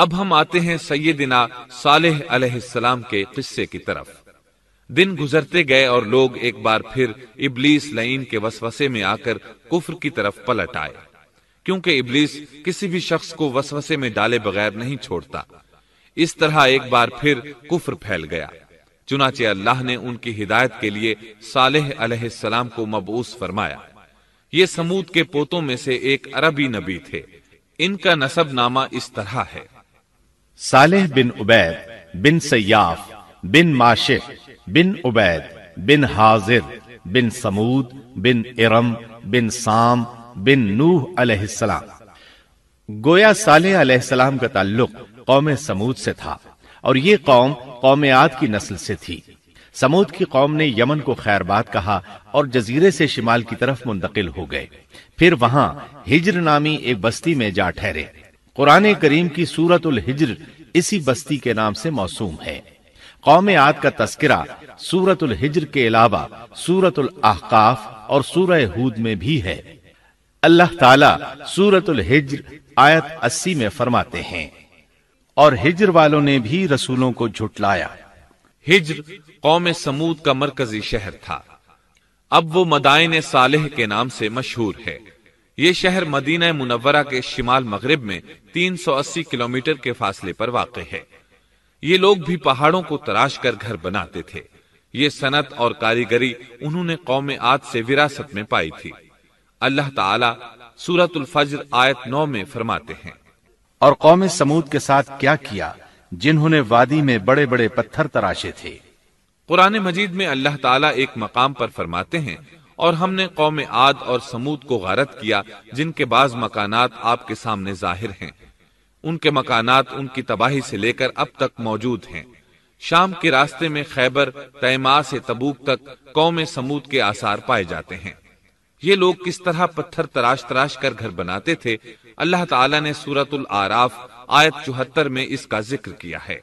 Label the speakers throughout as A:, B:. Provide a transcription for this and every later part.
A: अब हम आते हैं सैदिना सालेह अलैहिस्सलाम के किस्से की तरफ दिन गुजरते गए और लोग एक बार फिर इबलीस लईन के वसवसे में आकर कुफर की तरफ पलट आए क्योंकि इबलीस किसी भी शख्स को वसवसे में डाले बगैर नहीं छोड़ता इस तरह एक बार फिर कुफर फैल गया चुनाचे अल्लाह ने उनकी हिदायत के लिए सालेह अलैहिस्सलाम को मबूस फरमाया ये समूद के पोतों में से एक अरबी नबी थे इनका नसब नामा इस तरह है
B: सालेह बिन उबैद बिन सयाफ बिन माशिफ बिन उबैद बिन हाजिर बिन समूद बिन इरम बिन साम बिन नूह अलैहिस्सलाम गोया सालेह अलैहिस्सलाम का ताल्लुक कौम समूद से था और ये कौम कौम आद की नस्ल से थी समूद की कौम ने यमन को खैरबाद कहा और जजीरे से शिमाल की तरफ मुंतकिल हो गए फिर वहां हिजर नामी एक बस्ती में जा ठहरे कुरान करीम की सूरतुल हिजर इसी बस्ती के नाम से मौसूम है कौम आद का तस्करा सूरतुल हिजर के अलावा सूरत अहकाफ और सूरह हूद में भी है अल्लाह ताला सूरतुल हिजर आयत अस्सी में फरमाते हैं और हिजर वालों ने भी रसूलों को झुटलाया
A: हिजर कौम समूद का मरकजी शहर था अब वो मदायन सालेह के नाम से मशहूर है ये शहर मदीना मुनवरा के शिमाल मगरब में 380 किलोमीटर के फासले पर वाक़ है ये लोग भी पहाड़ों को तराश कर घर बनाते थे ये सनत और कारीगरी उन्होंने कौम आद से विरासत में पाई थी अल्लाह ताला सूरतुल आयत नौ में फरमाते हैं
B: और कौम समूद के साथ क्या किया जिन्होंने वादी में बड़े बड़े पत्थर तराशे थे
A: पुराने मजीद में अल्लाह ताला एक मकाम पर फरमाते हैं और हमने कौम आद और समूद को गारत किया जिनके बाज मकानात आपके सामने जाहिर हैं उनके मकानात उनकी तबाही से लेकर अब तक मौजूद हैं शाम के रास्ते में खैबर तयमा से तबूक तक कौम समूद के आसार पाए जाते हैं ये लोग किस तरह पत्थर तराश तराश कर घर बनाते थे अल्लाह ताला ने सूरतुल आराफ आयत चौहत्तर में इसका जिक्र किया है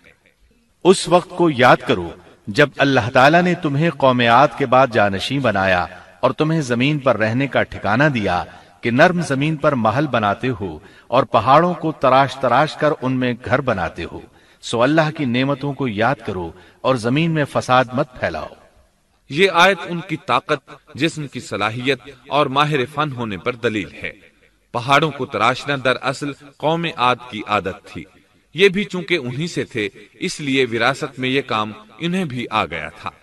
B: उस वक्त को याद करो जब अल्लाह ताला ने तुम्हें कौमयात के बाद जानशी बनाया और तुम्हें जमीन पर रहने का ठिकाना दिया कि नर्म जमीन पर महल बनाते हो और पहाड़ों को तराश तराश कर उनमें घर बनाते हो सो अल्लाह की नेमतों को याद करो और जमीन में फसाद मत फैलाओ
A: ये आयत उनकी ताकत जिस्म की सलाहियत और माहिर फन होने पर दलील है पहाड़ों को तराशना दरअसल कौम आद की आदत थी ये भी चूंकि उन्हीं से थे इसलिए विरासत में ये काम इन्हें भी आ गया था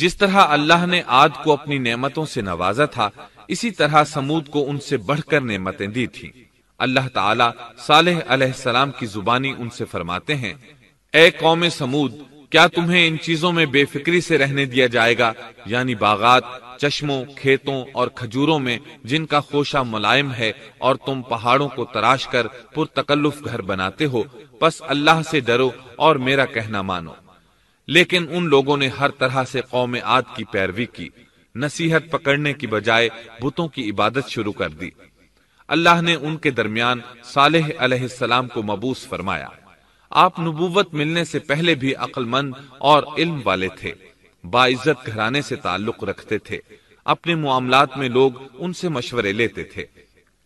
A: जिस तरह अल्लाह ने आद को अपनी नेमतों से नवाजा था इसी तरह समूद को उनसे बढ़कर नेमतें दी थीं। अल्लाह ताला सालेह अलैहिस्सलाम की जुबानी उनसे फरमाते हैं ए कौम समूद क्या तुम्हें इन चीजों में बेफिक्री से रहने दिया जाएगा यानी बागात चश्मों खेतों और खजूरों में जिनका खोशा मुलायम है और तुम पहाड़ों को तराश कर पुरतकल्लुफ घर बनाते हो बस अल्लाह से डरो और मेरा कहना मानो लेकिन उन लोगों ने हर तरह से कौम आद की पैरवी की नसीहत पकड़ने की बजाय बुतों की इबादत शुरू कर दी अल्लाह ने उनके दरमियान साल को मबूस फरमाया आप नबूवत मिलने से पहले भी अक्लमंद और इल्म वाले थे बाइज्जत घराने से ताल्लुक रखते थे अपने मामला में लोग उनसे मशवरे लेते थे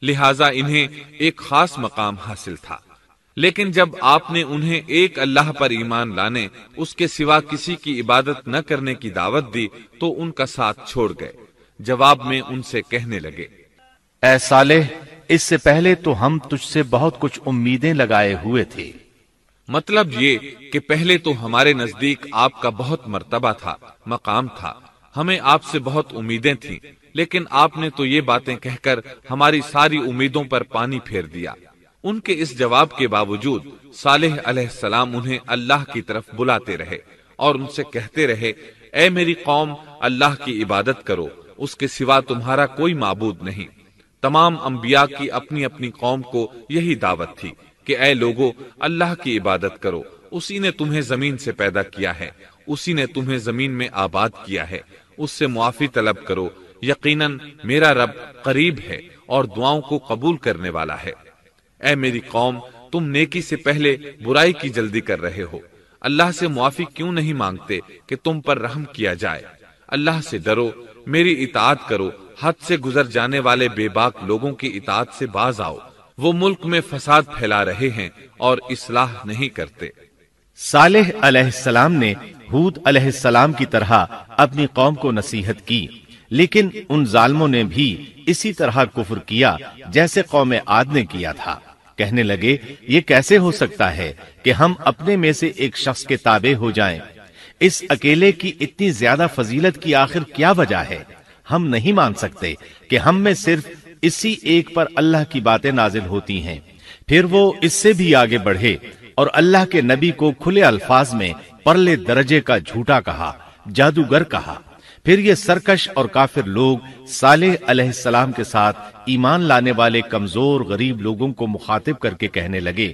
A: लिहाजा इन्हें एक खास मकाम हासिल था लेकिन जब आपने उन्हें एक अल्लाह पर ईमान लाने उसके सिवा किसी की इबादत न करने की दावत दी तो उनका साथ छोड़ गए जवाब में उनसे कहने लगे
B: ऐसा इससे पहले तो हम तुझसे बहुत कुछ उम्मीदें लगाए हुए
A: थे मतलब ये कि पहले तो हमारे नजदीक आपका बहुत मर्तबा था मकाम था हमें आपसे बहुत उम्मीदें थीं, लेकिन आपने तो ये बातें कहकर हमारी सारी उम्मीदों पर पानी फेर दिया उनके इस जवाब के बावजूद सालेह सलाम उन्हें अल्लाह की तरफ बुलाते रहे और उनसे कहते रहे ए मेरी कौम अल्लाह की इबादत करो उसके सिवा तुम्हारा कोई माबूद नहीं तमाम अंबिया की अपनी अपनी कौम को यही दावत थी कि ए लोगो अल्लाह की इबादत करो उसी ने तुम्हें जमीन से पैदा किया है उसी ने तुम्हें जमीन में आबाद किया है उससे मुआफी तलब करो यकीनन मेरा रब करीब है और दुआओं को कबूल करने वाला है ए मेरी कौम तुम नेकी से पहले बुराई की जल्दी कर रहे हो अल्लाह से मुआफी क्यों नहीं मांगते कि तुम पर रहम किया जाए अल्लाह से डरो मेरी इतात करो हद से गुजर जाने वाले बेबाक लोगों की इतात से बाज आओ वो मुल्क में फसाद फैला रहे हैं और इसलाह नहीं करते
B: सालेह अलैहिस्सलाम ने हूद अलैहिस्सलाम की तरह अपनी कौम को नसीहत की लेकिन उन जालमों ने भी इसी तरह कुफर किया जैसे कौम आद ने किया था कहने लगे ये कैसे हो सकता है कि हम अपने में से एक शख्स के ताबे हो जाएं? इस अकेले की इतनी ज्यादा फजीलत की आखिर क्या वजह है हम नहीं मान सकते कि हम में सिर्फ इसी एक पर अल्लाह की बातें नाजिल होती हैं फिर वो इससे भी आगे बढ़े और अल्लाह के नबी को खुले अल्फाज में परले दर्जे का झूठा कहा जादूगर कहा फिर ये सरकश और काफिर लोग साले अलैहिस्सलाम के साथ ईमान लाने वाले कमजोर गरीब लोगों को मुखातिब करके कहने लगे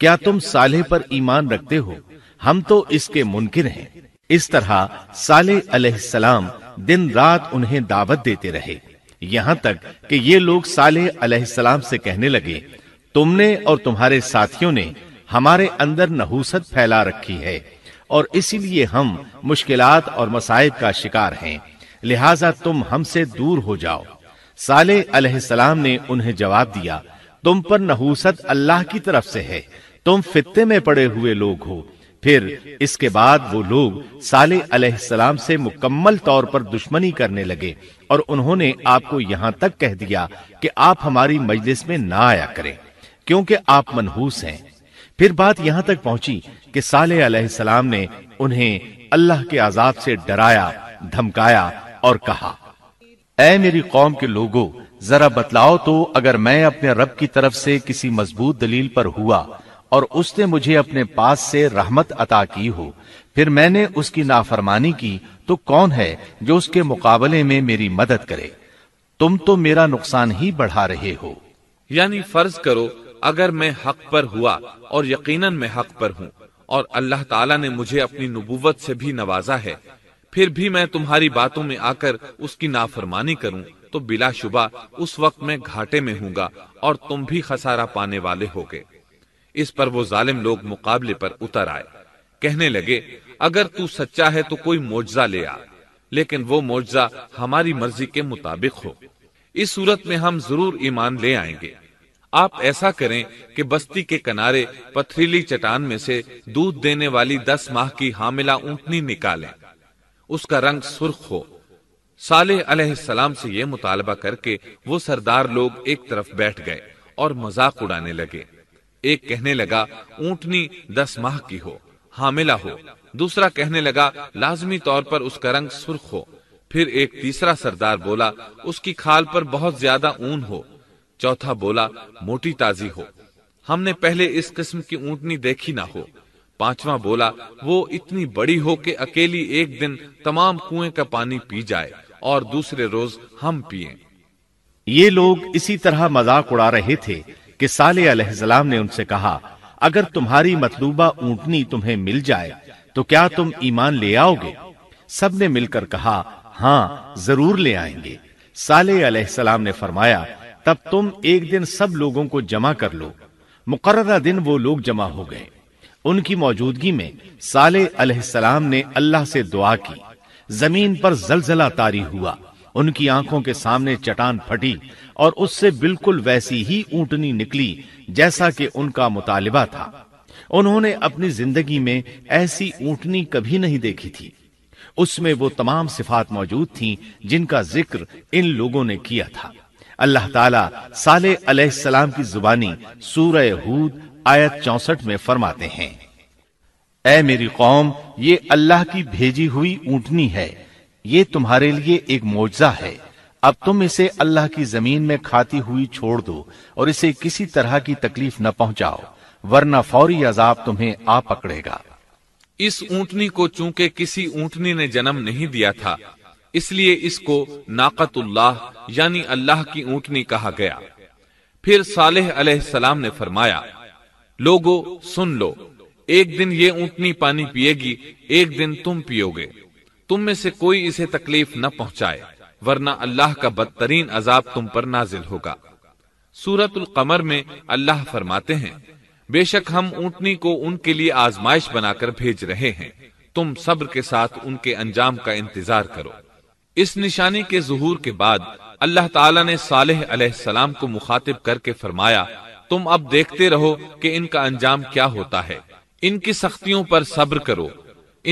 B: क्या तुम साले पर ईमान रखते हो हम तो इसके मुनकिन हैं इस तरह साले अलैहिस्सलाम दिन रात उन्हें दावत देते रहे यहाँ तक कि ये लोग साले अलैहिस्सलाम से कहने लगे तुमने और तुम्हारे साथियों ने हमारे अंदर नहूसत फैला रखी है और इसीलिए हम मुश्किलात और मसाइब का शिकार हैं लिहाजा तुम हमसे दूर हो जाओ साले अलैहिस्सलाम ने उन्हें जवाब दिया तुम पर नहूसत अल्लाह की तरफ से है तुम फित्ते में पड़े हुए लोग हो फिर इसके बाद वो लोग साले अलैहिस्सलाम से मुकम्मल तौर पर दुश्मनी करने लगे और उन्होंने आपको यहाँ तक कह दिया कि आप हमारी मजलिस में ना आया करें क्योंकि आप मनहूस हैं फिर बात यहाँ तक पहुंची कि साले सलाम ने उन्हें अल्लाह के आजाब से डराया धमकाया और कहा ए मेरी कौम के लोगों जरा बतलाओ तो अगर मैं अपने रब की तरफ से किसी मजबूत दलील पर हुआ और उसने मुझे अपने पास से रहमत अता की हो फिर मैंने उसकी नाफरमानी की तो कौन है जो उसके मुकाबले में मेरी मदद करे तुम तो मेरा नुकसान ही बढ़ा रहे हो
A: यानी फर्ज करो अगर मैं हक पर हुआ और यकीनन मैं हक पर हूँ और अल्लाह ताला ने मुझे अपनी नबूवत से भी नवाजा है फिर भी मैं तुम्हारी बातों में आकर उसकी नाफरमानी करूँ तो बिलाशुबा उस वक्त मैं घाटे में हूँगा और तुम भी खसारा पाने वाले गए इस पर वो जालिम लोग मुकाबले पर उतर आए कहने लगे अगर तू सच्चा है तो कोई मोजा ले आ लेकिन वो मुआवजा हमारी मर्जी के मुताबिक हो इस सूरत में हम जरूर ईमान ले आएंगे आप ऐसा करें कि बस्ती के किनारे पथरीली चट्टान में से दूध देने वाली दस माह की हामिला ऊंटनी निकालें उसका रंग सुर्ख हो साले अलैहिस्सलाम से यह मुतालबा करके वो सरदार लोग एक तरफ बैठ गए और मजाक उड़ाने लगे एक कहने लगा ऊंटनी दस माह की हो हामिला हो दूसरा कहने लगा लाजमी तौर पर उसका रंग सुर्ख हो फिर एक तीसरा सरदार बोला उसकी खाल पर बहुत ज्यादा ऊन हो चौथा बोला मोटी ताजी हो हमने पहले इस किस्म की ऊंटनी देखी ना हो पांचवा बोला वो इतनी बड़ी हो कि अकेली एक दिन तमाम कुएं का पानी पी जाए और दूसरे रोज हम पिए ये
B: लोग इसी तरह मजाक उड़ा रहे थे कि साले अलैहिस्सलाम ने उनसे कहा अगर तुम्हारी मतलूबा ऊंटनी तुम्हें मिल जाए तो क्या तुम ईमान ले आओगे सबने मिलकर कहा हाँ जरूर ले आएंगे साले अलैहिस्सलाम ने फरमाया तब तुम एक दिन सब लोगों को जमा कर लो मुकर्रा दिन वो लोग जमा हो गए उनकी मौजूदगी में साले अलैहिस्सलाम ने अल्लाह से दुआ की जमीन पर जलजला तारी हुआ उनकी आंखों के सामने चटान फटी और उससे बिल्कुल वैसी ही ऊंटनी निकली जैसा कि उनका मुतालबा था उन्होंने अपनी जिंदगी में ऐसी ऊंटनी कभी नहीं देखी थी उसमें वो तमाम सिफात मौजूद थीं जिनका जिक्र इन लोगों ने किया था अल्लाह ताला साले अलैहिस्सलाम की जुबानी सूरह हूद आयत चौसठ में फरमाते हैं ए मेरी कौम ये अल्लाह की भेजी हुई ऊंटनी है ये तुम्हारे लिए एक मोजा है अब तुम इसे अल्लाह की जमीन में खाती हुई छोड़ दो और इसे किसी तरह की तकलीफ न पहुंचाओ वरना फौरी अजाब तुम्हें आ पकड़ेगा
A: इस ऊंटनी को चूंकि किसी ऊंटनी ने जन्म नहीं दिया था इसलिए इसको नाकतुल्लाह यानी अल्लाह की ऊँटनी कहा गया फिर सालेह सलाम ने फरमाया लोगो सुन लो एक दिन ये ऊटनी पानी पिएगी एक दिन तुम पियोगे तुम में से कोई इसे तकलीफ न पहुंचाए वरना अल्लाह का बदतरीन अजाब तुम पर नाजिल होगा सूरतुल कमर में अल्लाह फरमाते हैं बेशक हम ऊंटनी को उनके लिए आजमाइश बनाकर भेज रहे हैं तुम सब्र के साथ उनके अंजाम का इंतजार करो इस निशानी के जहूर के बाद अल्लाह ताला ने सालेह अलैहिस्सलाम को मुखातिब करके फरमाया तुम अब देखते रहो कि इनका अंजाम क्या होता है इनकी सख्तियों पर सब्र करो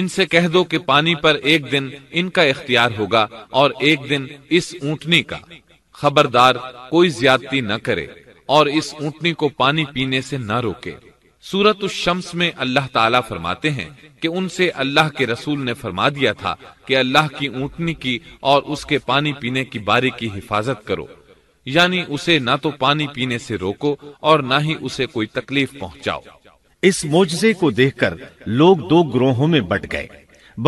A: इनसे कह दो कि पानी पर एक दिन इनका इख्तियार होगा और एक दिन इस ऊंटनी का खबरदार कोई ज्यादती न करे और इस ऊंटनी को पानी पीने से न रोके सूरत शम्स में अल्लाह ताला फरमाते हैं कि उनसे अल्लाह के रसूल ने फरमा दिया था कि अल्लाह की ऊँटनी की और उसके पानी पीने की बारी की हिफाजत करो यानी उसे ना तो पानी पीने से रोको और ना ही उसे कोई तकलीफ पहुंचाओ
B: इस मोजे को देखकर लोग दो ग्रोहों में बट गए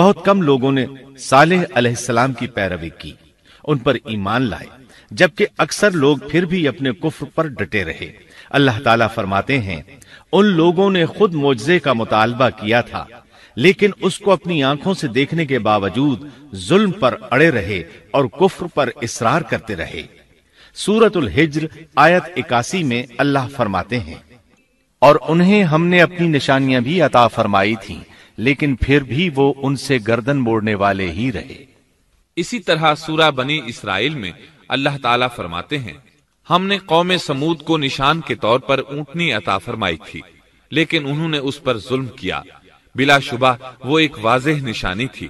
B: बहुत कम लोगों ने साले अलैहिस्सलाम की पैरवी की उन पर ईमान लाए जबकि अक्सर लोग फिर भी अपने कुफ पर डटे रहे अल्लाह ताला फरमाते हैं उन लोगों ने खुद मुआवजे का मुतालबा किया था लेकिन उसको अपनी आंखों से देखने के बावजूद जुल्म पर अड़े रहे और कुफर पर इसरार करते रहे सूरतुल हिज्र आयत इक्यासी में अल्लाह फरमाते हैं और उन्हें हमने अपनी निशानियां भी अता फरमाई थी लेकिन फिर भी वो उनसे गर्दन मोड़ने वाले
A: ही रहे इसी तरह सूरा बनी इसराइल में अल्लाह ताला फरमाते हैं हमने कौम समूद को निशान के तौर पर ऊँटनी अता फरमाई थी लेकिन उन्होंने उस पर जुल्म किया बिलाशुबा वो एक वाजह निशानी थी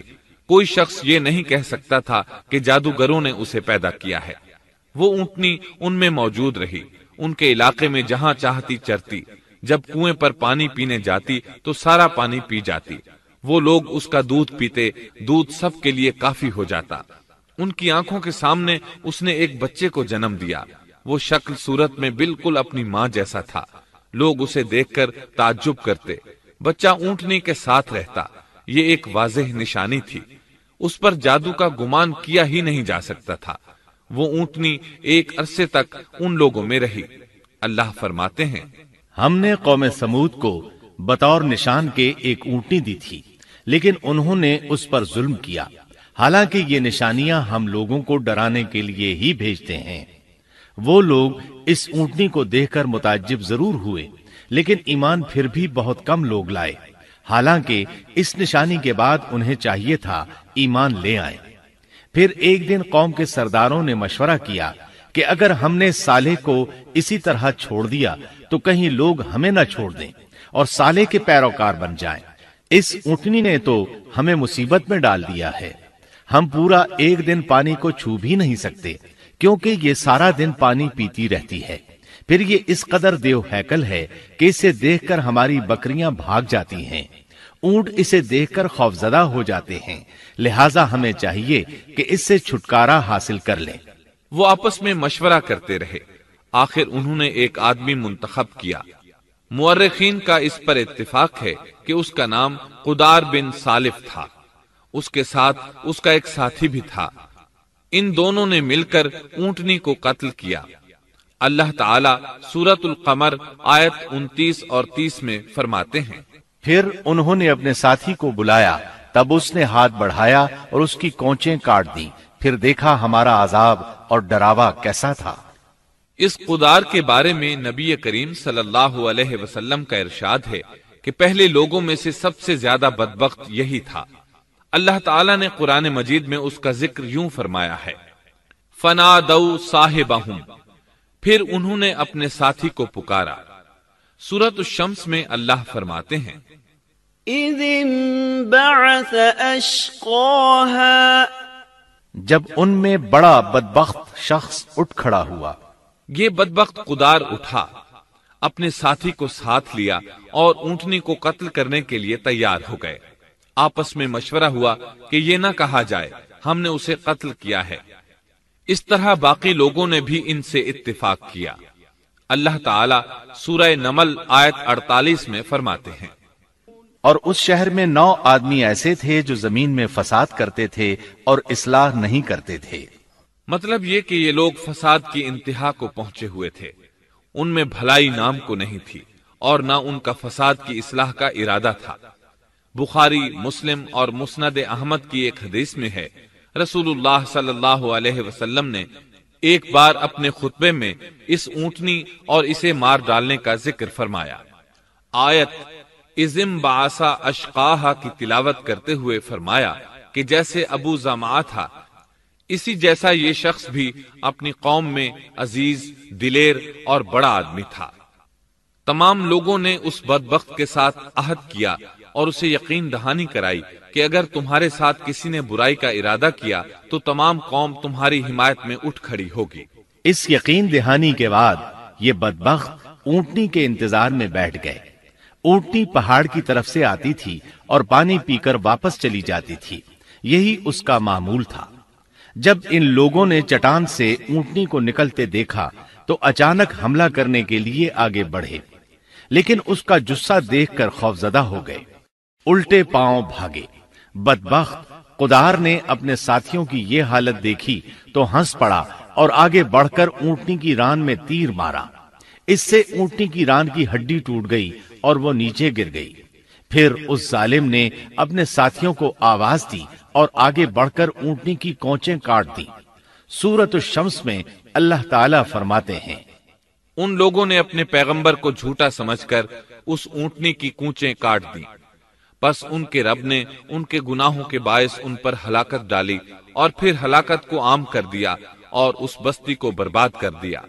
A: कोई शख्स ये नहीं कह सकता था कि जादूगरों ने उसे पैदा किया है वो ऊँटनी उनमें मौजूद रही उनके इलाके में जहाँ चाहती चरती जब कुएं पर पानी पीने जाती तो सारा पानी पी जाती वो लोग उसका दूध पीते दूध सबके लिए काफी हो जाता उनकी आंखों के सामने उसने एक बच्चे को जन्म दिया वो शक्ल सूरत में बिल्कुल अपनी माँ जैसा था लोग उसे देखकर ताज्जुब करते बच्चा ऊँटनी के साथ रहता ये एक वाजह निशानी थी उस पर जादू का गुमान किया ही नहीं जा सकता था वो ऊँटनी एक अरसे तक उन लोगों में रही अल्लाह फरमाते हैं हमने
B: कौम समूद को बतौर निशान के एक ऊँटनी दी थी लेकिन उन्होंने उस पर जुल्म किया हालांकि ये निशानियां हम लोगों को डराने के लिए ही भेजते हैं वो लोग इस ऊँटनी को देखकर मुताजिब जरूर हुए लेकिन ईमान फिर भी बहुत कम लोग लाए हालांकि इस निशानी के बाद उन्हें चाहिए था ईमान ले आए फिर एक दिन कौम के सरदारों ने मशवरा किया कि अगर हमने साले को इसी तरह छोड़ दिया तो कहीं लोग हमें न छोड़ दें और साले के पैरोकार बन जाएं। इस ऊटनी ने तो हमें मुसीबत में डाल दिया है हम पूरा एक दिन पानी को छू भी नहीं सकते क्योंकि ये सारा दिन पानी पीती रहती है फिर ये इस कदर देव हैकल है कि इसे देखकर हमारी बकरियां भाग जाती हैं ऊंट इसे देखकर खौफजदा हो जाते हैं लिहाजा हमें चाहिए कि इससे छुटकारा हासिल कर लें
A: वो आपस में मशवरा करते रहे आखिर उन्होंने एक आदमी मुंतखब किया मुर्रखीन का इस पर इत्तेफाक है कि उसका नाम कुदार बिन सालिफ था उसके साथ उसका एक साथी भी था इन दोनों ने मिलकर ऊंटनी को कत्ल किया अल्लाह ताला सूरतुल कमर आयत उनतीस और तीस में फरमाते हैं
B: फिर उन्होंने अपने साथी को बुलाया तब उसने हाथ बढ़ाया और उसकी कोचे काट दी फिर देखा हमारा आजाब और डरावा कैसा था
A: इस कुदार के बारे में नबी करीम सल्लल्लाहु अलैहि वसल्लम का इरशाद है कि पहले लोगों में से सबसे ज्यादा बदबक यही था अल्लाह ताला ने कुरान मजीद में उसका जिक्र यूं फरमाया है फना दऊ साहेब फिर उन्होंने अपने साथी को पुकारा सूरत शम्स में अल्लाह फरमाते हैं
B: जब उनमें बड़ा बदबख्त शख्स उठ खड़ा हुआ
A: ये बदबख्त कुदार उठा अपने साथी को साथ लिया और ऊंटनी को कत्ल करने के लिए तैयार हो गए आपस में मशवरा हुआ कि ये ना कहा जाए हमने उसे कत्ल किया है इस तरह बाकी लोगों ने भी इनसे इतफाक किया अल्लाह ताला सूरह नमल आयत 48 में फरमाते हैं
B: और उस शहर में नौ आदमी ऐसे थे जो जमीन में फसाद करते थे और इसलाह नहीं करते थे
A: मतलब ये कि ये लोग फसाद की इंतहा को पहुंचे हुए थे उनमें भलाई नाम को नहीं थी और ना उनका फसाद की इसलाह का इरादा था बुखारी मुस्लिम और मुस्नद अहमद की एक हदीस में है रसूलुल्लाह सल्लल्लाहु अलैहि वसल्लम ने एक बार अपने खुतबे में इस ऊंटनी और इसे मार डालने का जिक्र फरमाया आयत इजिम बासा अशकाहा की तिलावत करते हुए फरमाया कि जैसे अबू जमा था इसी जैसा ये शख्स भी अपनी कौम में अजीज दिलेर और बड़ा आदमी था तमाम लोगों ने उस बदबख्त के साथ अहद किया और उसे यकीन दहानी कराई कि अगर तुम्हारे साथ किसी ने बुराई का इरादा किया तो तमाम कौम तुम्हारी हिमायत में उठ खड़ी होगी इस यकीन
B: दहानी के बाद ये बदबख्त ऊँटनी के इंतजार में बैठ गए ऊँटनी पहाड़ की तरफ से आती थी और पानी पीकर वापस चली जाती थी यही उसका मामूल था जब इन लोगों ने चटान से ऊँटनी को निकलते देखा तो अचानक हमला करने के लिए आगे बढ़े लेकिन उसका जुस्सा देखकर खौफजदा हो गए उल्टे पांव भागे बदबخت कुदार ने अपने साथियों की यह हालत देखी तो हंस पड़ा और आगे बढ़कर ऊंटनी की रान में तीर मारा इससे ऊंटनी की रान की हड्डी टूट गई और वो नीचे गिर गई फिर उस जालिम ने अपने साथियों को आवाज दी और आगे बढ़कर ऊंटनी की कोचें काट दी सूरत शम्स में अल्लाह ताला फरमाते
A: हैं उन लोगों ने अपने पैगंबर को झूठा समझकर उस ऊंटनी की कूचें काट दी बस उनके रब ने उनके गुनाहों के बायस उन पर हलाकत डाली और फिर हलाकत को आम कर दिया और उस बस्ती को बर्बाद कर दिया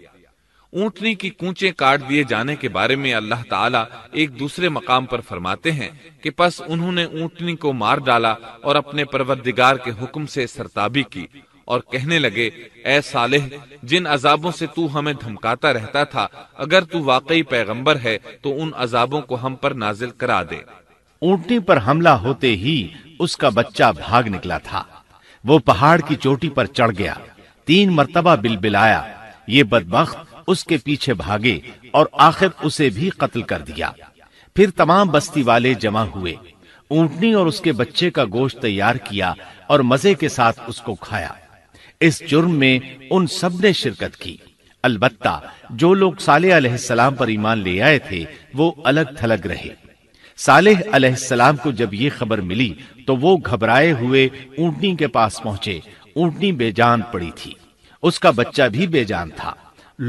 A: ऊंटनी की कूचे काट दिए जाने के बारे में अल्लाह ताला एक दूसरे मकाम पर फरमाते हैं कि बस उन्होंने ऊंटनी को मार डाला और अपने परवरदिगार के हुक्म से सरताबी की और कहने लगे ए सालेह जिन अजाबों से तू हमें धमकाता रहता था अगर तू वाकई पैगंबर है तो उन अजाबों को हम पर नाजिल करा दे
B: ऊंटनी पर हमला होते ही उसका बच्चा भाग निकला था वो पहाड़ की चोटी पर चढ़ गया तीन मरतबा बिलबिलाया ये बदबख्त उसके पीछे भागे और आखिर उसे भी कत्ल कर दिया फिर तमाम बस्ती वाले जमा हुए ऊंटनी और उसके बच्चे का गोश्त तैयार किया और मजे के साथ उसको खाया इस जुर्म में उन सब ने शिरकत की अलबत्ता जो लोग साले सलाम पर ईमान ले आए थे वो अलग थलग रहे सालेह अलैहिस्सलाम को जब ये खबर मिली तो वो घबराए हुए ऊंटनी के पास पहुंचे ऊंटनी बेजान पड़ी थी उसका बच्चा भी बेजान था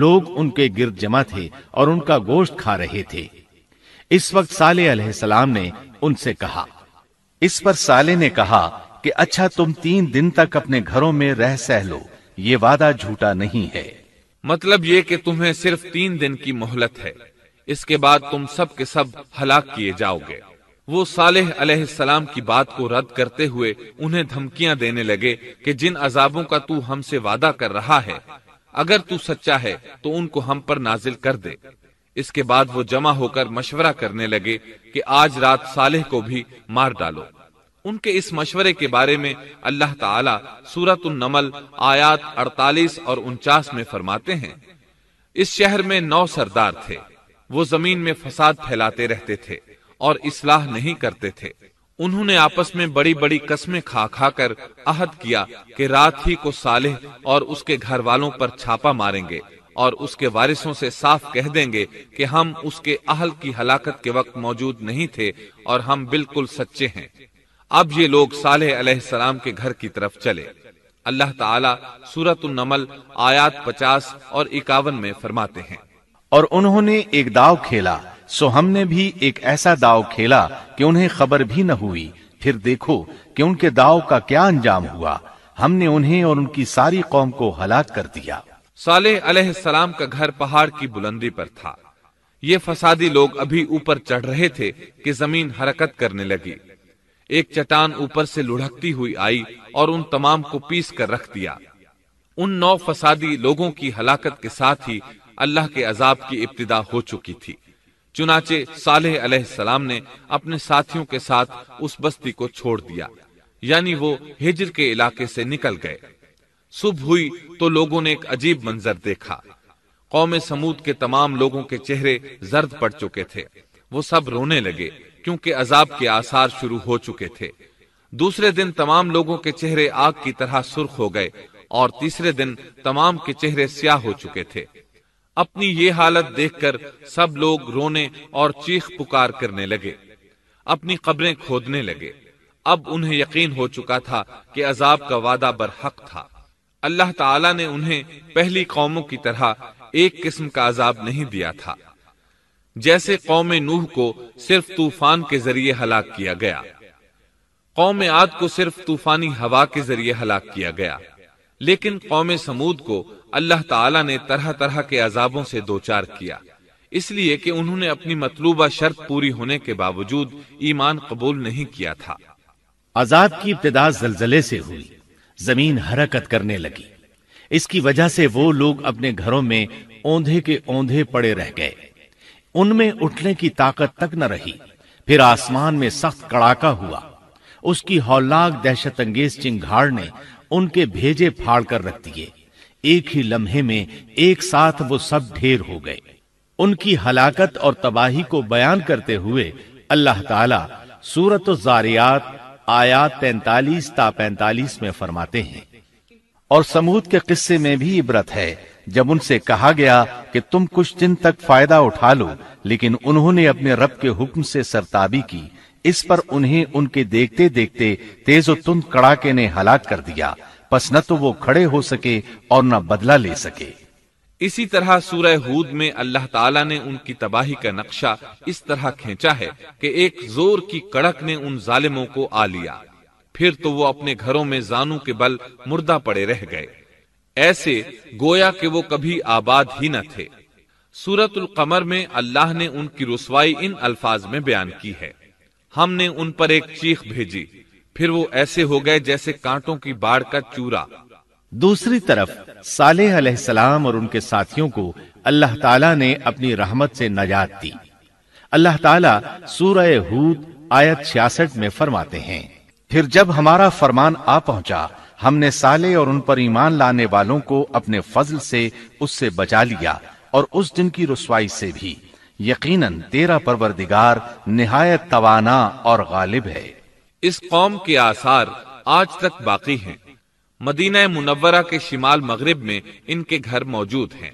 B: लोग उनके गिरद जमा थे और उनका गोश्त खा रहे थे इस वक्त साले अलैहिस्सलाम ने उनसे कहा इस पर साले ने कहा कि अच्छा तुम तीन दिन तक अपने घरों में रह सह लो ये वादा झूठा नहीं है
A: मतलब ये कि तुम्हें सिर्फ तीन दिन की मोहलत है इसके बाद तुम सब के सब हलाक किए जाओगे वो सालेह अलैहिस्सलाम की बात को रद्द करते हुए उन्हें धमकियां देने लगे कि जिन अजाबों का तू हमसे वादा कर रहा है अगर तू सच्चा है तो उनको हम पर नाजिल कर दे इसके बाद वो जमा होकर मशवरा करने लगे कि आज रात सालेह को भी मार डालो उनके इस मशवरे के बारे में अल्लाह ताला सूरत नमल आयात 48 और 49 में फरमाते हैं इस शहर में नौ सरदार थे वो जमीन में फसाद फैलाते रहते थे और इसलाह नहीं करते थे उन्होंने आपस में बड़ी बड़ी कस्में खा खा कर अहद किया कि रात ही को सालेह और उसके घर वालों पर छापा मारेंगे और उसके वारिसों से साफ कह देंगे कि हम उसके अहल की हलाकत के वक्त मौजूद नहीं थे और हम बिल्कुल सच्चे हैं अब ये लोग सालेह सलाम के घर की तरफ चले अल्लाह ताला सूरत नमल आयात 50 और इक्यावन में फरमाते हैं
B: और उन्होंने एक दाव खेला सो हमने भी एक ऐसा दाव खेला कि उन्हें खबर भी न हुई फिर देखो कि उनके दाव का क्या अंजाम हुआ हमने उन्हें और उनकी सारी कौम को हलाक कर दिया
A: सालेह सलाम का घर पहाड़ की बुलंदी पर था ये फसादी लोग अभी ऊपर चढ़ रहे थे कि जमीन हरकत करने लगी एक चट्टान ऊपर से लुढ़कती हुई आई और उन तमाम को पीस कर रख दिया उन नौ फसादी लोगों की हलाकत के साथ ही अल्लाह के अजाब की इब्तदा हो चुकी थी चुनाचे सलाम ने अपने साथियों के साथ उस बस्ती को छोड़ दिया यानी वो हिजर के इलाके से निकल गए सुबह हुई तो लोगों ने एक अजीब मंजर देखा कौम समूद के तमाम लोगों के चेहरे जर्द पड़ चुके थे वो सब रोने लगे क्योंकि अजाब के आसार शुरू हो चुके थे दूसरे दिन तमाम लोगों के चेहरे आग की तरह सुर्ख हो गए और तीसरे दिन तमाम के चेहरे स्याह हो चुके थे अपनी ये हालत देखकर सब लोग रोने और चीख पुकार करने लगे अपनी कब्रें खोदने लगे अब उन्हें यकीन हो चुका था कि अजाब का वादा बरहक था अल्लाह ताला ने उन्हें पहली कौमों की तरह एक किस्म का अजाब नहीं दिया था जैसे कौम नूह को सिर्फ तूफान के जरिए हलाक किया गया कौम आद को सिर्फ तूफानी हवा के जरिए हलाक किया गया लेकिन कौम समूद को अल्लाह ताला ने तरह तरह के अजाबों से दोचार किया इसलिए कि उन्होंने अपनी मतलूबा शर्त पूरी होने के बावजूद ईमान कबूल नहीं किया था
B: अजाब की इब्तदा जलजले से हुई जमीन हरकत करने लगी इसकी वजह से वो लोग अपने घरों में औंधे के औंधे पड़े रह गए उनमें उठने की ताकत तक न रही फिर आसमान में सख्त कड़ाका हुआ उसकी हौलाक दहशत अंगेज चिंगाड़ ने उनके भेजे फाड़ कर रख दिए एक ही लम्हे में एक साथ वो सब ढेर हो गए उनकी हलाकत और तबाही को बयान करते हुए अल्लाह ताला सूरत जारियात आयात तैतालीस ता पैंतालीस में फरमाते हैं और समूद के किस्से में भी इबरत है जब उनसे कहा गया कि तुम कुछ दिन तक फायदा उठा लो लेकिन उन्होंने अपने रब के हुक्म से सरताबी की इस पर उन्हें उनके देखते देखते तेजो तुम कड़ाके ने हलाक कर दिया बस न तो वो खड़े हो सके और न बदला ले सके
A: इसी तरह सूरह हूद में अल्लाह ताला ने उनकी तबाही का नक्शा इस तरह खींचा है कि एक जोर की कड़क ने उन जालिमों को आ लिया फिर तो वो अपने घरों में जानू के बल मुर्दा पड़े रह गए ऐसे गोया के वो कभी आबाद ही न थे सूरतुल कमर में अल्लाह ने उनकी रसवाई इन अल्फाज में बयान की है हमने उन पर एक चीख भेजी फिर वो ऐसे हो गए जैसे कांटों की बाढ़ का चूरा
B: दूसरी तरफ साले सलाम और उनके साथियों को अल्लाह ताला ने अपनी रहमत से नजात दी अल्लाह ताला सूरह हूद आयत छियासठ में फरमाते हैं फिर जब हमारा फरमान आ पहुंचा हमने साले और उन पर ईमान लाने वालों को अपने फजल से उससे बचा लिया और उस दिन की रसवाई से भी यकीनन तेरा परवरदिगार निहायत तवाना और गालिब है
A: इस कौम के आसार आज तक बाकी हैं मदीना मुनवरा के शिमाल मगरब में इनके घर मौजूद हैं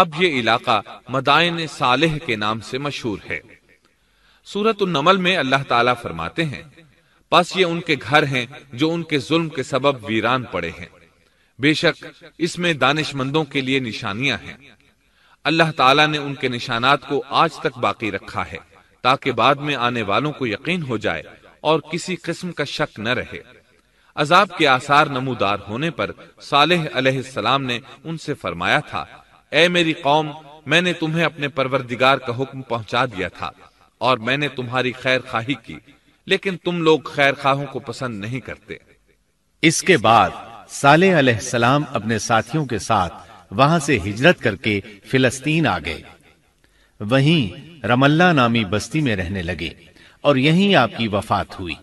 A: अब ये इलाका मदायन सालेह के नाम से मशहूर है सूरत नमल में अल्लाह ताला फरमाते हैं बस ये उनके घर हैं जो उनके जुल्म के सबब वीरान पड़े हैं बेशक इसमें दानिशमंदों के लिए निशानियां हैं अल्लाह ताला ने उनके निशानात को आज तक बाकी रखा है ताकि बाद में आने वालों को यकीन हो जाए और किसी किस्म का शक न रहे अजाब के आसार नमूदार होने पर सालेह अलैहिस्सलाम ने उनसे फरमाया था ए मेरी कौम मैंने तुम्हें अपने परवरदिगार का हुक्म पहुंचा दिया था और मैंने तुम्हारी खैर खाही की लेकिन तुम लोग खैर खाहों को पसंद नहीं करते इसके
B: बाद साले अलैहिस्सलाम अपने साथियों के साथ वहां से हिजरत करके फिलस्तीन आ गए वहीं रमल्ला नामी बस्ती में रहने लगे और यहीं आपकी वफात हुई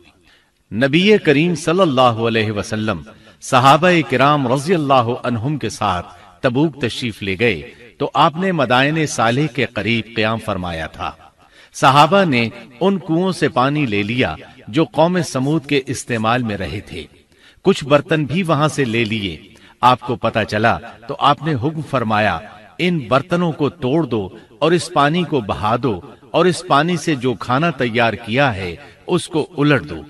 B: नबी करीम सल्लल्लाहु अलैहि वसल्लम सहाबा कराम रजी अल्लाह अनहुम के साथ तबूक तशरीफ ले गए तो आपने मदायन साले के करीब क्याम फरमाया था साहबा ने उन कुओं से पानी ले लिया जो कौम समूद के इस्तेमाल में रहे थे कुछ बर्तन भी वहां से ले लिए आपको पता चला तो आपने हुक्म फरमाया इन बर्तनों को तोड़ दो और इस पानी को बहा दो और इस पानी से जो खाना तैयार किया है उसको उलट दो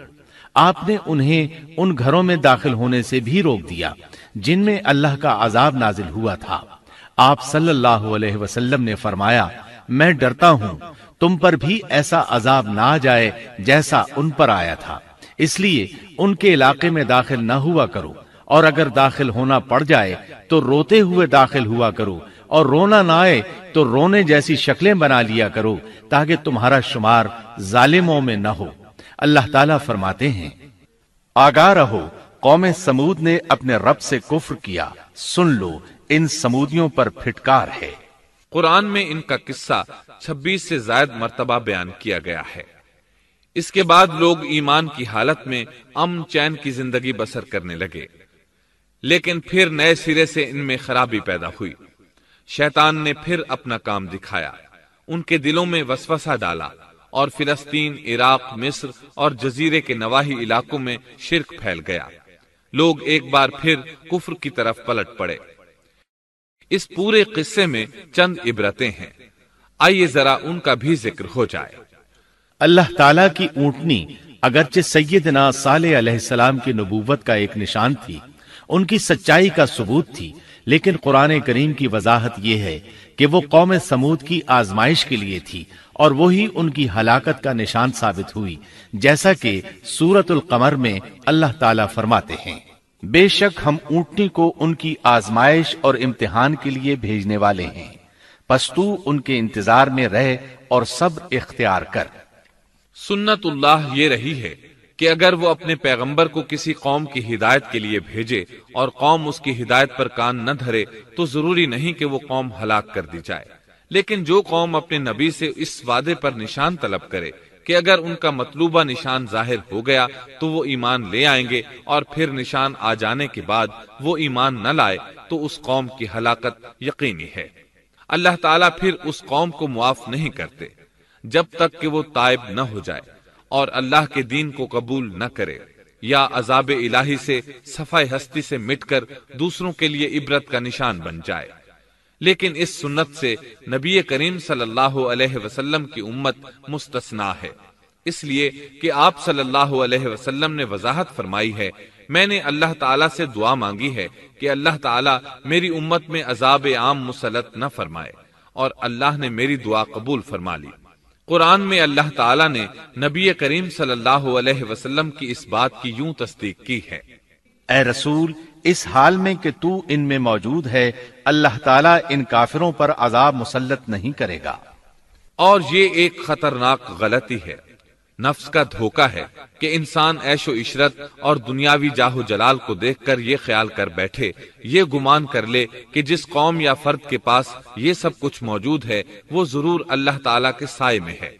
B: आपने उन्हें उन घरों में दाखिल होने से भी रोक दिया जिनमें अल्लाह का आजाब नाजिल हुआ था आप सल्लल्लाहु अलैहि वसल्लम ने फरमाया मैं डरता हूँ तुम पर भी ऐसा अजाब ना जाए जैसा उन पर आया था इसलिए उनके इलाके में दाखिल न हुआ करो और अगर दाखिल होना पड़ जाए तो रोते हुए दाखिल हुआ करो और रोना ना आए तो रोने जैसी शक्लें बना लिया करो ताकि तुम्हारा शुमार जालिमों में न हो अल्लाह ताला फरमाते हैं आगा रहो कौम समूद ने अपने रब से कुफर किया सुन लो इन समूदियों पर फिटकार है
A: कुरान में इनका किस्सा 26 से जायद मरतबा बयान किया गया है इसके बाद लोग ईमान की हालत में अम चैन की जिंदगी बसर करने लगे लेकिन फिर नए सिरे से इनमें खराबी पैदा हुई शैतान ने फिर अपना काम दिखाया उनके दिलों में वसवसा डाला और फिलिस्तीन इराक मिस्र और जजीरे के नवाही इलाकों में शिरक फैल गया लोग एक बार फिर कुफर की तरफ पलट पड़े इस पूरे किस्से में चंद इबरतें हैं आइए जरा उनका भी जिक्र हो जाए अल्लाह ताला
B: की ऊंटनी अगरचे सैदना साले सलाम की नबूवत का एक निशान थी उनकी सच्चाई का सबूत थी लेकिन कुरान करीम की वजाहत यह है कि वो कौम समूद की आजमाइश के लिए थी और वही उनकी हलाकत का निशान साबित हुई जैसा कि सूरतुल कमर में अल्लाह ताला फरमाते हैं बेशक हम ऊटनी को उनकी आजमाइश और इम्तिहान के लिए भेजने वाले हैं पस्तू उनके इंतजार में रह और सब इख्तियार कर
A: सुन्नतुल्लाह ये रही है कि अगर वो अपने पैगंबर को किसी कौम की हिदायत के लिए भेजे और कौम उसकी हिदायत पर कान न धरे तो जरूरी नहीं कि वो कौम हलाक कर दी जाए लेकिन जो कौम अपने नबी से इस वादे पर निशान तलब करे कि अगर उनका मतलूबा निशान जाहिर हो गया तो वो ईमान ले आएंगे और फिर निशान आ जाने के बाद वो ईमान न लाए तो उस कौम की हलाकत यकीनी है अल्लाह ताला फिर उस कौम को मुआफ नहीं करते जब तक कि वो तायब न हो जाए और अल्लाह के दीन को कबूल न करे या अजाब इलाही से सफाई हस्ती से मिटकर दूसरों के लिए इबरत का निशान बन जाए लेकिन इस सुन्नत से नबी करीम सल्लल्लाहु अलैहि वसल्लम की उम्मत मुस्तना है इसलिए कि आप सल्लल्लाहु अलैहि वसल्लम ने वजाहत फरमाई है मैंने अल्लाह ताला से दुआ मांगी है कि अल्लाह ताला मेरी उम्मत में अजाब आम मुसलत न फरमाए और अल्लाह ने मेरी दुआ कबूल फरमा ली कुरान में अल्लाह ताला ने नबी करीम सल्लल्लाहु अलैहि वसल्लम की इस बात की यूं तस्दीक की है ए रसूल
B: इस हाल में कि तू इनमें मौजूद है अल्लाह ताला इन काफिरों पर अजाब मुसलत नहीं करेगा
A: और ये एक खतरनाक गलती है नफ्स का धोखा है कि इंसान ऐशो इशरत और दुनियावी जाहो जलाल को देखकर ये ख्याल कर बैठे ये गुमान कर ले कि जिस कौम या फर्द के पास ये सब कुछ मौजूद है वो जरूर अल्लाह ताला के साय में है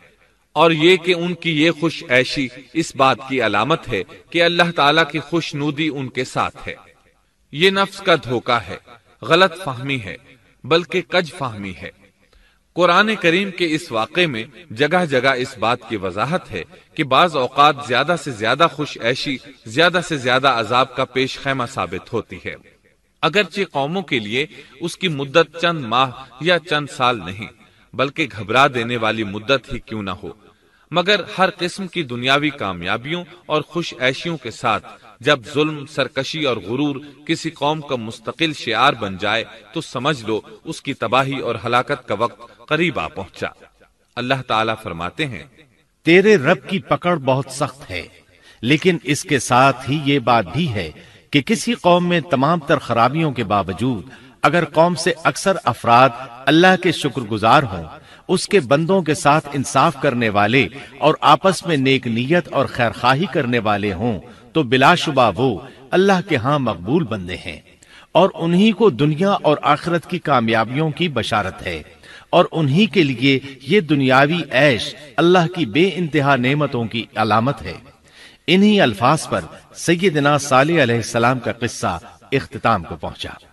A: और ये कि उनकी ये खुश ऐशी इस बात की अलामत है कि अल्लाह ताला की खुशनूदी उनके साथ है ये नफ्स का धोखा है गलत फाहमी है बल्कि कज फाहमी है कुरान करीम के इस वाक़े में जगह जगह इस बात की वजाहत है कि बाज़ औकात ज्यादा से ज्यादा खुश ऐशी ज्यादा से ज्यादा अजाब का पेश खैमा साबित होती है अगरचे कौमों के लिए उसकी मुद्दत चंद माह या चंद साल नहीं बल्कि घबरा देने वाली मुद्दत ही क्यों ना हो मगर हर किस्म की दुनियावी कामयाबियों और खुश ऐशियों के साथ जब जुल्म सरकशी और गुरूर किसी कौम का मुस्तकिल शियार बन जाए तो समझ लो उसकी तबाही और हलाकत का वक्त करीब आ पहुंचा अल्लाह ताला फरमाते हैं तेरे रब
B: की पकड़ बहुत सख्त है लेकिन इसके साथ ही ये बात भी है कि किसी कौम में तमाम तर खराबियों के बावजूद अगर कौम से अक्सर अफराद अल्लाह के शुक्रगुजार हों उसके बंदों के साथ इंसाफ करने वाले और आपस में नेक नीयत और खैरखाही करने वाले हों तो बिलाशुबा वो अल्लाह के हाँ मकबूल बंदे हैं और उन्हीं को दुनिया और आखरत की कामयाबियों की बशारत है और उन्हीं के लिए ये दुनियावी ऐश अल्लाह की बे इंतहा नमतों की अलामत है इन्हीं अल्फाज पर सैदना साल सलाम का किस्सा इख्ताम को पहुंचा